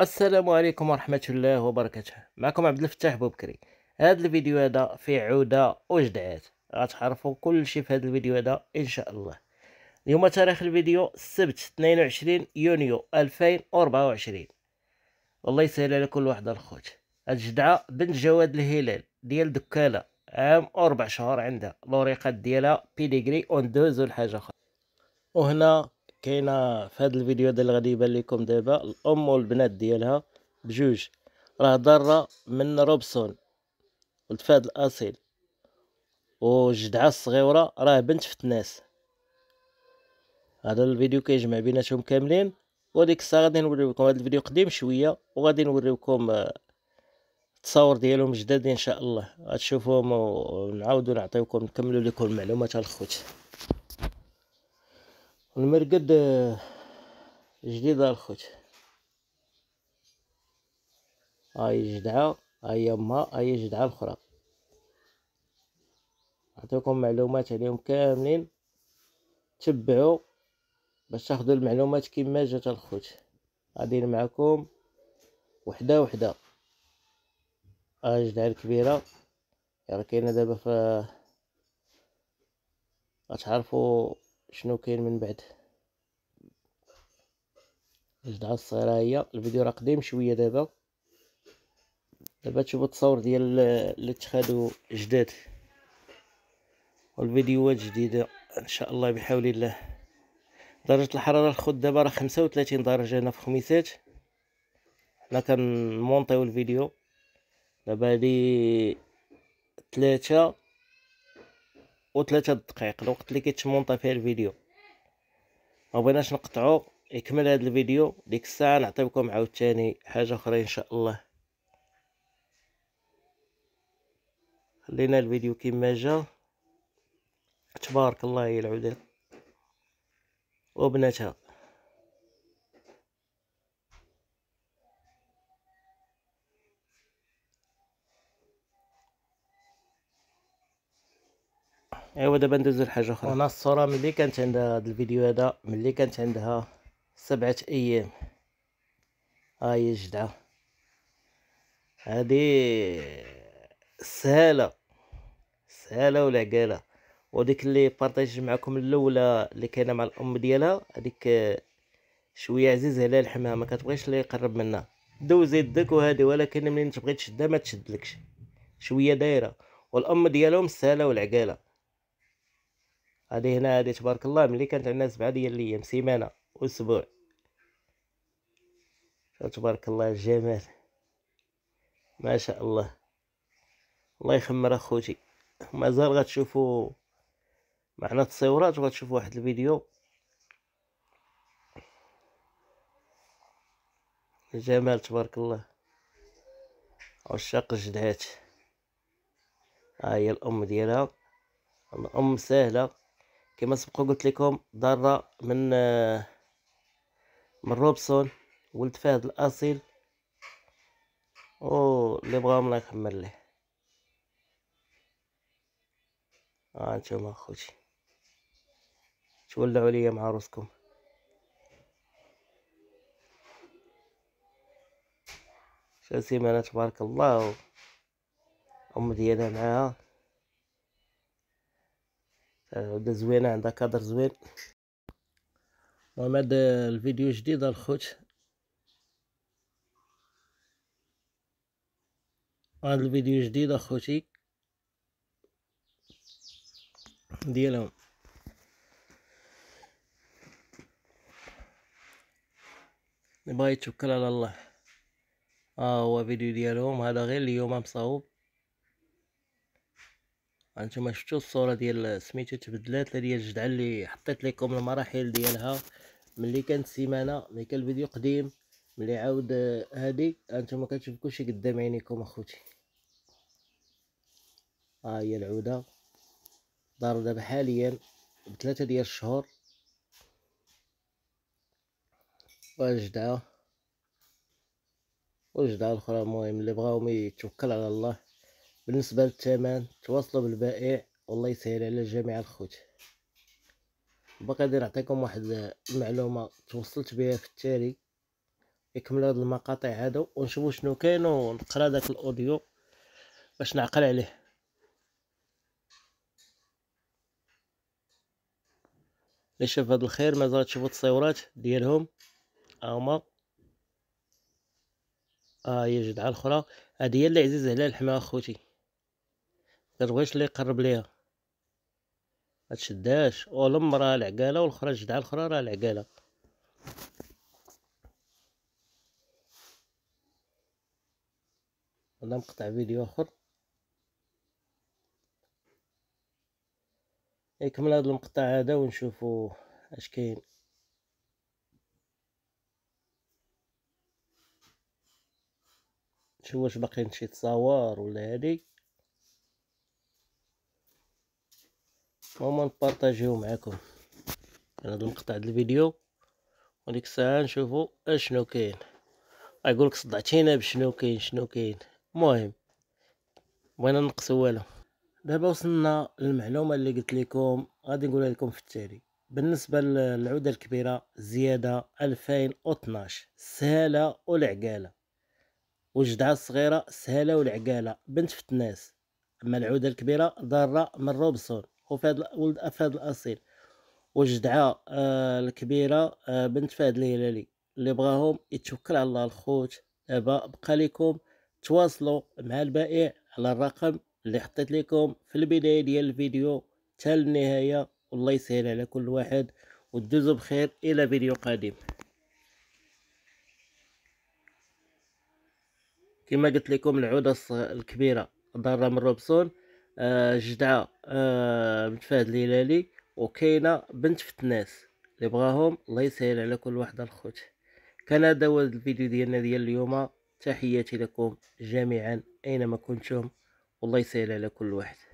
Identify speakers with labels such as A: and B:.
A: السلام عليكم ورحمة الله وبركاته معكم عبد الفتاح بوبكري هذا الفيديو هذا فيه عودة وجدعات غتعرفوا كل شيء في هذا الفيديو هذا إن شاء الله اليوم تاريخ الفيديو السبت 22 يونيو 2024 والله يسهل على كل واحد الخوت هاد الجدعة بنت جواد الهلال ديال دكالة عام أربع شهور عندها لوريقات ديالها بيديغري اوندوز والحاجة أخرى وهنا كاينه في هذا الفيديو هذا اللي غادي يبان لكم دابا الام والبنات ديالها بجوج راه ضاره من روبسون ولد فهد الاصيل وجدعه الصغيره راه بنت فتناس هذا الفيديو كيجمع بيناتهم كاملين وديك الساعه غادي نوريوكم هذا الفيديو قديم شويه وغادي نوريوكم آه، التصاور ديالهم جداد ان شاء الله غتشوفوهم ونعاودو نعطيوكم نكملو لكم المعلومات الخوت المرقد آه، جديد الخوت هاي جدعة هاي ما هاي جدعة الاخرى نعطيكم معلومات عليهم يعني كاملين تبعوا باش تاخذوا المعلومات كيما جات الخوت غاديين معكم وحده وحده ها الجدعة الكبيرة راه يعني كاينه دابا ف غتعرفوا شنو كاين من بعد الجدعه الصغيره هي الفيديو راه قديم شويه دابا دابا تشوفوا التصاور ديال اللي تخادو جداد والفيديوهات جديده ان شاء الله بحول الله درجه الحراره الخد دابا راه 35 درجه هنا في خميسات حنا كنمونطيو الفيديو دابا هادي 3 و ثلاثة دقائق الوقت اللي كيتمونطا فيه الفيديو ما بغيناش نقطعو يكمل هذا الفيديو ديك الساعه نعطيكم عاوتاني حاجه اخرى ان شاء الله خلينا الفيديو كما جا تبارك الله هي العودات وبناتها ايوا دابا ندوزو لحاجه اخرى انا الصوره ملي كانت عندها هاد الفيديو هذا ملي كانت عندها سبعة ايام ها هي الجدعه هادي سهله سهله ولا قاله وديك اللي بارطاج معكم الاولى اللي كاينه مع الام ديالها هذيك شويه عزيزه عليها لحمها ما كتبغيش اللي يقرب منها دوز يدك وهادي ولكن ملي تبغي تشدها ما تشدلكش شويه دايره والام ديالهم سهاله والعقاله هذه هنا هذه تبارك الله ملي كانت عندنا سبعة ديال الايام سيمانه اسبوع تبارك الله الجمال ما شاء الله الله يخمر اخوتي مازال غتشوفوا معنا التصويرات وغتشوفوا واحد الفيديو الجمال تبارك الله عشاق الجدعات ها هي الام ديالها الام سهله كما سبق قلت لكم ضارة من من روبسون ولد فهد الأصيل أو اللي بغا الله يخمر ليه ها آه، انتم اخوتي تولعوا ليا مع روسكم شو سيمانة تبارك الله أم ديالها معاها ولا زوينه عندها كادر زوين المهم هذا الفيديو جديد الخوت هذا الفيديو جديد اخوتي ديالهم نبغي يتوكل على الله ها آه هو فيديو ديالهم هذا غير اليوم مصاوب هانتوما شفتو الصوره ديال سميتو تبدلات لا ديال الجدعه اللي حطيت ليكم المراحل ديالها ملي كانت سيمانه ملي كان الفيديو قديم ملي عاود آه، هادي هانتوما كتشوف كلشي قدام عينيكم اخوتي ها آه هي العوده دار دابا حاليا بثلاثه ديال الشهور وجدها الجدعة الاخرى المهم اللي بغاو يتوكل على الله بالنسبة للثمن تواصلوا بالبائع والله يسهل على جميع الخوت باقي غادي نعطيكم واحد المعلومة توصلت بها في التالي يكمل هاد المقاطع هادو ونشوفو شنو كاين ونقرا داك الاوديو باش نعقل عليه اللي شاف هاد الخير مازال تشوفوا التصويرات ديالهم هما اه هي جدعه الاخرى هادي هي اللي عزيز عليها الحماه اخوتي مكتبغيش اللي يقرب ليها متشدهاش اولم راه العقاله والاخرى الجدعه الاخرى راه العقاله ولا مقطع فيديو اخر نكمل هذا المقطع هذا ونشوفوا اش كاين نشوف واش باقي شي تصاور ولا هادي المهم نبارطاجيو معكم انا هذا المقطع ديال الفيديو وديك الساعه نشوفوا اشنو كاين يقول لك صدعتينا بشنو كاين شنو كاين المهم بغينا نقصوا والو دابا وصلنا للمعلومه اللي قلت لكم غادي نقولها لكم في التالي بالنسبه للعوده الكبيره زياده 2012 سهاله والعقاله وجدعه الصغيره سهاله والعقاله بنت فتناس اما العوده الكبيره ضاره من روبسون وفي هاد ولد فهاد الاصيل وجدعة آه الكبيره آه بنت فهد الهلالي اللي بغاهم يتوكل على الله الخوت دابا بقى لكم تواصلوا مع البائع على الرقم اللي حطيت لكم في البدايه ديال الفيديو حتى النهايه والله يسهل على كل واحد ودوزوا بخير الى فيديو قادم كما قلت لكم العوده الكبيره ضاره من روبسون آه، جدعه آه، بنت فهد الهلالي وكاينه بنت فتناس اللي بغاهم الله يسهل على كل وحده الخوت كان هذا هو الفيديو ديالنا ديال اليوم تحياتي لكم جميعا اينما كنتم والله يسهل على كل واحد